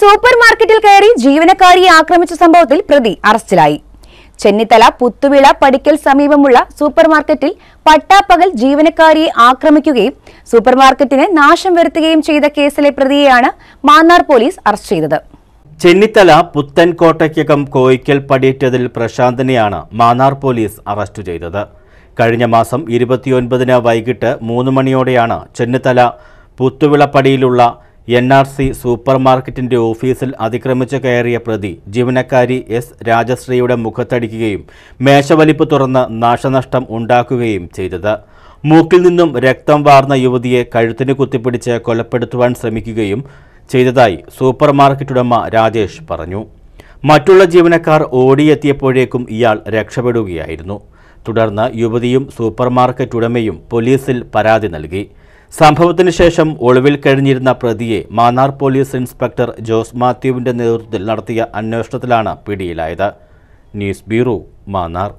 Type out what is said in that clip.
super മാർക്കറ്റിൽ കയറി ജീവനക്കാരിയെ ആക്രമിച്ച സംഭവത്തിൽ പ്രതി അറസ്റ്റിലായി ചെന്നിത്തല പുത്തുവിള പടിക്കൽ സമീപമുള്ള സൂപ്പർ മാർക്കറ്റിൽ പട്ടാപ്പകൽ ജീവനക്കാരിയെ ആക്രമിക്കുകയും സൂപ്പർ മാർക്കറ്റിന് നാശം വരുത്തുകയും ചെയ്ത കേസിലെ പ്രതിയെയാണ് മാന്നാർ പോലീസ് അറസ്റ്റ് ചെയ്തത് ചെന്നിത്തല പുത്തൻകോട്ടയ്ക്കകം കോയിക്കൽ പടിയേറ്റതിൽ പ്രശാന്തിനെയാണ് മാന്നാർ പോലീസ് അറസ്റ്റ് ചെയ്തത് കഴിഞ്ഞ മാസം ഇരുപത്തിയൊൻപതിന് വൈകിട്ട് മൂന്ന് മണിയോടെയാണ് ചെന്നിത്തല പുത്തുവിളപ്പടിയിലുള്ള എൻ ആർ സി സൂപ്പർ മാർക്കറ്റിന്റെ ഓഫീസിൽ അതിക്രമിച്ചു കയറിയ പ്രതി ജീവനക്കാരി എസ് രാജശ്രീയുടെ മുഖത്തടിക്കുകയും മേശവലിപ്പ് തുറന്ന് നാശനഷ്ടം ഉണ്ടാക്കുകയും ചെയ്തത് മൂക്കിൽ നിന്നും രക്തം വാർന്ന യുവതിയെ കഴുത്തിന് കുത്തിപ്പിടിച്ച് കൊലപ്പെടുത്തുവാൻ ശ്രമിക്കുകയും ചെയ്തതായി സൂപ്പർ മാർക്കറ്റുടമ ഉടമ രാജേഷ് പറഞ്ഞു മറ്റുള്ള ജീവനക്കാർ ഓടിയെത്തിയപ്പോഴേക്കും ഇയാൾ രക്ഷപ്പെടുകയായിരുന്നു തുടർന്ന് യുവതിയും സൂപ്പർ മാർക്കറ്റ് ഉടമയും പോലീസിൽ പരാതി നൽകി സംഭവത്തിന് ശേഷം ഒളിവിൽ കഴിഞ്ഞിരുന്ന പ്രതിയെ മാന്നാർ പോലീസ് ഇൻസ്പെക്ടർ ജോസ് മാത്യുവിന്റെ നേതൃത്വത്തിൽ നടത്തിയ അന്വേഷണത്തിലാണ് പിടിയിലായത് ന്യൂസ് ബ്യൂറോ മാന്നാർ